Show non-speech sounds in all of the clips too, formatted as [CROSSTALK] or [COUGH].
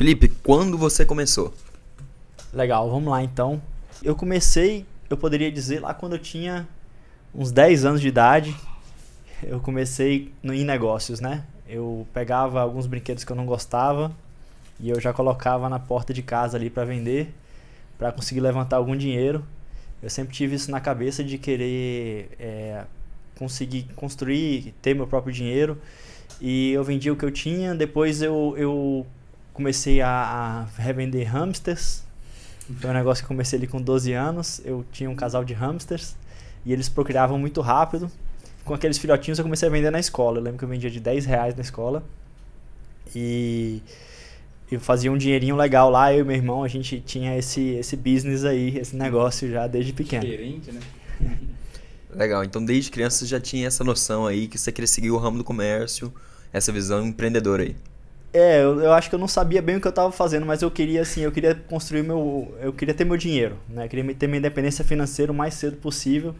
Felipe, quando você começou? Legal, vamos lá então. Eu comecei, eu poderia dizer, lá quando eu tinha uns 10 anos de idade, eu comecei no, em negócios, né? Eu pegava alguns brinquedos que eu não gostava e eu já colocava na porta de casa ali para vender, para conseguir levantar algum dinheiro. Eu sempre tive isso na cabeça de querer é, conseguir construir, ter meu próprio dinheiro. E eu vendia o que eu tinha, depois eu, eu comecei a, a revender hamsters. Foi um negócio que comecei ali com 12 anos. Eu tinha um casal de hamsters e eles procriavam muito rápido. Com aqueles filhotinhos eu comecei a vender na escola. Eu lembro que eu vendia de 10 reais na escola. E eu fazia um dinheirinho legal lá. Eu e meu irmão, a gente tinha esse, esse business aí, esse negócio já desde pequeno. Diferente, né? [LAUGHS] legal. Então, desde criança você já tinha essa noção aí que você queria seguir o ramo do comércio, essa visão empreendedora aí. É, eu, eu, acho que eu não sabia bem o que eu estava fazendo, mas eu queria assim, eu queria construir meu, eu queria ter meu dinheiro, né? Eu queria ter minha independência financeira o mais cedo possível.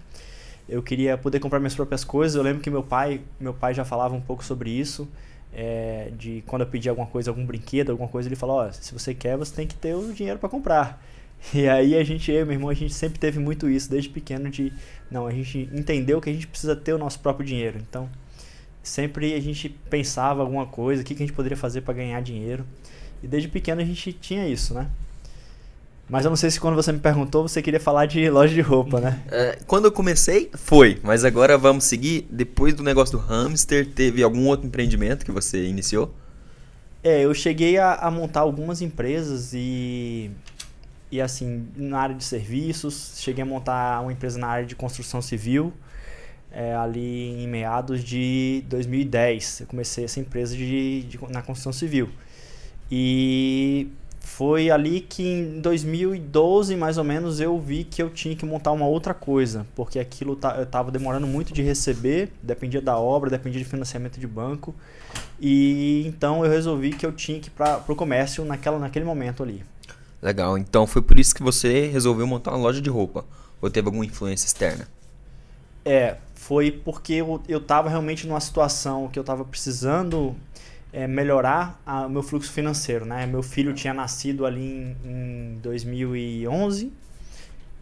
Eu queria poder comprar minhas próprias coisas. Eu lembro que meu pai, meu pai já falava um pouco sobre isso, é, de quando eu pedia alguma coisa, algum brinquedo, alguma coisa, ele falou, ó, se você quer, você tem que ter o dinheiro para comprar. [LAUGHS] E aí a gente, eu e meu irmão, a gente sempre teve muito isso desde pequeno de, não, a gente entendeu que a gente precisa ter o nosso próprio dinheiro. Então, sempre a gente pensava alguma coisa, o que, que a gente poderia fazer para ganhar dinheiro. E desde pequeno a gente tinha isso, né? Mas eu não sei se quando você me perguntou, você queria falar de loja de roupa, né? [LAUGHS] É, quando eu comecei, foi. Mas agora vamos seguir. Depois do negócio do hamster, teve algum outro empreendimento que você iniciou? É, eu cheguei a, a montar algumas empresas e. E assim, na área de serviços, cheguei a montar uma empresa na área de construção civil é, ali em meados de 2010. Eu comecei essa empresa de, de, na construção civil. E foi ali que em 2012, mais ou menos, eu vi que eu tinha que montar uma outra coisa, porque aquilo tá, eu estava demorando muito de receber, dependia da obra, dependia de financiamento de banco. E então eu resolvi que eu tinha que ir para o comércio naquela, naquele momento ali. Legal, então foi por isso que você resolveu montar uma loja de roupa? Ou teve alguma influência externa? É, foi porque eu, eu tava realmente numa situação que eu tava precisando é, melhorar o meu fluxo financeiro, né? Meu filho tinha nascido ali em, em 2011,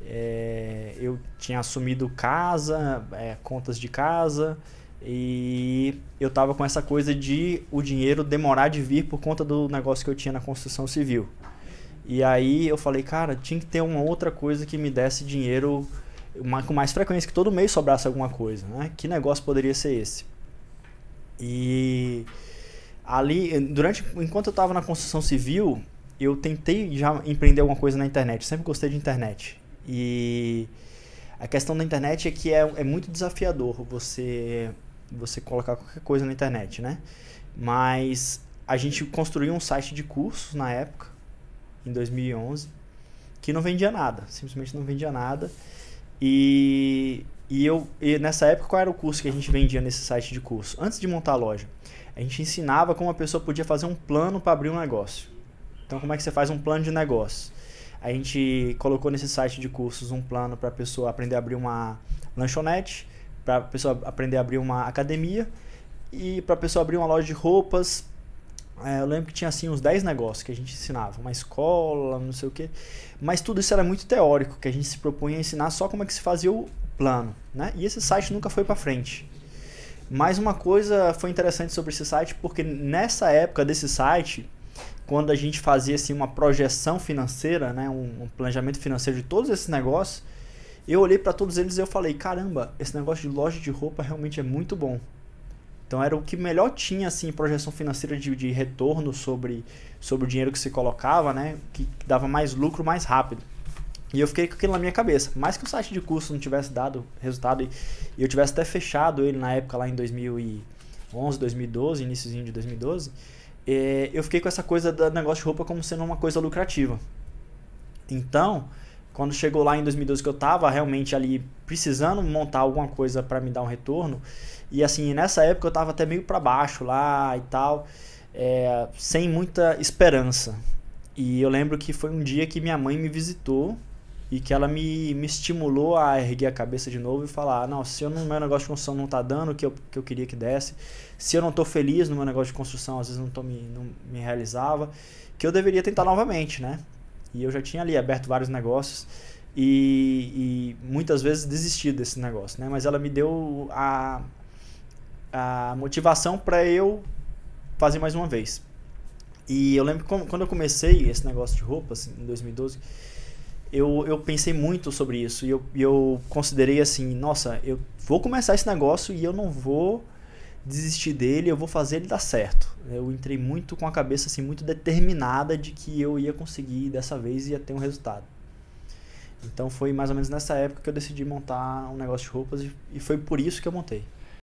é, eh, eu tinha assumido casa, é, contas de casa e eu tava com essa coisa de o dinheiro demorar de vir por conta do negócio que eu tinha na construção civil. E aí eu falei, cara, tinha que ter uma outra coisa que me desse dinheiro uma, com mais frequência, que todo mês sobrasse alguma coisa, né? Que negócio poderia ser esse? E ali, durante, enquanto eu estava na construção civil, eu tentei já empreender alguma coisa na internet, sempre gostei de internet. E a questão da internet é que é, é muito desafiador você você colocar qualquer coisa na internet, né? Mas a gente construiu um site de cursos na época, em 2011, que não vendia nada, simplesmente não vendia nada. E, e eu e nessa época qual era o curso que a gente vendia nesse site de curso? Antes de montar a loja, a gente ensinava como a pessoa podia fazer um plano para abrir um negócio. Então como é que você faz um plano de negócio? A gente colocou nesse site de cursos um plano para a pessoa aprender a abrir uma lanchonete, para a pessoa aprender a abrir uma academia e para a pessoa abrir uma loja de roupas, é, eu lembro que tinha assim uns 10 negócios que a gente ensinava, uma escola, não sei o que, mas tudo isso era muito teórico, que a gente se propunha a ensinar só como é que se fazia o plano, né? E esse site nunca foi para frente. Mas uma coisa foi interessante sobre esse site, porque nessa época desse site, quando a gente fazia assim uma projeção financeira, né, um, um planejamento financeiro de todos esses negócios, eu olhei para todos eles e eu falei, caramba, esse negócio de loja de roupa realmente é muito bom então era o que melhor tinha assim projeção financeira de, de retorno sobre, sobre o dinheiro que se colocava, né? Que, que dava mais lucro mais rápido. E eu fiquei com aquilo na minha cabeça. Mais que o site de curso não tivesse dado resultado e, e eu tivesse até fechado ele na época lá em 2011, 2012, iníciozinho de 2012, é, eu fiquei com essa coisa do negócio de roupa como sendo uma coisa lucrativa. Então, quando chegou lá em 2012 que eu estava realmente ali precisando montar alguma coisa para me dar um retorno. E assim, nessa época eu estava até meio para baixo lá e tal, é, sem muita esperança. E eu lembro que foi um dia que minha mãe me visitou e que ela me, me estimulou a erguer a cabeça de novo e falar: não, se eu, não meu negócio de construção não está dando o que eu, que eu queria que desse, se eu não estou feliz no meu negócio de construção, às vezes não, tô me, não me realizava, que eu deveria tentar novamente, né? E eu já tinha ali aberto vários negócios e, e muitas vezes desisti desse negócio, né? Mas ela me deu a, a motivação para eu fazer mais uma vez. E eu lembro que quando eu comecei esse negócio de roupa, assim, em 2012, eu, eu pensei muito sobre isso. E eu, eu considerei assim, nossa, eu vou começar esse negócio e eu não vou desistir dele, eu vou fazer ele dar certo. Eu entrei muito com a cabeça assim, muito determinada de que eu ia conseguir dessa vez e ia ter um resultado. Então foi mais ou menos nessa época que eu decidi montar um negócio de roupas e foi por isso que eu montei.